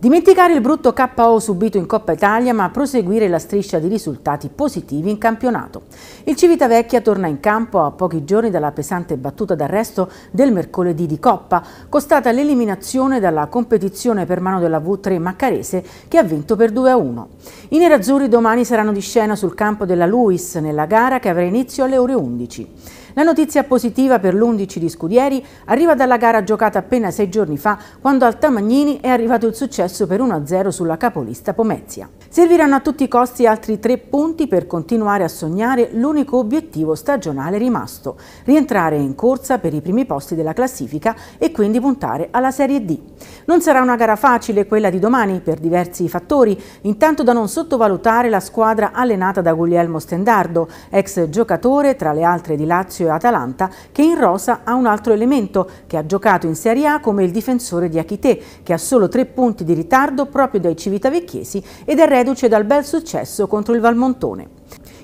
Dimenticare il brutto KO subito in Coppa Italia ma proseguire la striscia di risultati positivi in campionato. Il Civitavecchia torna in campo a pochi giorni dalla pesante battuta d'arresto del mercoledì di Coppa, costata l'eliminazione dalla competizione per mano della V3 Maccarese che ha vinto per 2-1. I nerazzurri domani saranno di scena sul campo della Luis nella gara che avrà inizio alle ore 11. La notizia positiva per l'11 di Scudieri arriva dalla gara giocata appena sei giorni fa, quando al Tamagnini è arrivato il successo per 1-0 sulla capolista Pomezia. Serviranno a tutti i costi altri tre punti per continuare a sognare l'unico obiettivo stagionale rimasto, rientrare in corsa per i primi posti della classifica e quindi puntare alla Serie D. Non sarà una gara facile quella di domani per diversi fattori, intanto da non sottovalutare la squadra allenata da Guglielmo Stendardo, ex giocatore tra le altre di Lazio e Atalanta che in rosa ha un altro elemento che ha giocato in Serie A come il difensore di Achite che ha solo tre punti di ritardo proprio dai civitavecchiesi ed è reduce dal bel successo contro il Valmontone.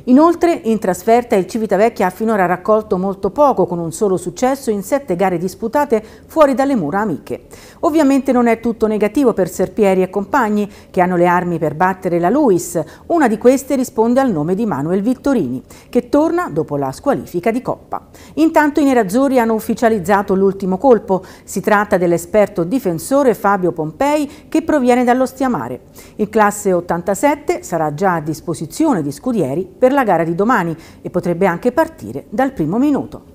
Inoltre, in trasferta il Civitavecchia ha finora raccolto molto poco, con un solo successo in sette gare disputate fuori dalle mura amiche. Ovviamente non è tutto negativo per Serpieri e compagni, che hanno le armi per battere la Luis. Una di queste risponde al nome di Manuel Vittorini, che torna dopo la squalifica di Coppa. Intanto i nerazzurri hanno ufficializzato l'ultimo colpo. Si tratta dell'esperto difensore Fabio Pompei, che proviene dallo Stiamare. Il classe 87 sarà già a disposizione di Scudieri per la gara di domani e potrebbe anche partire dal primo minuto.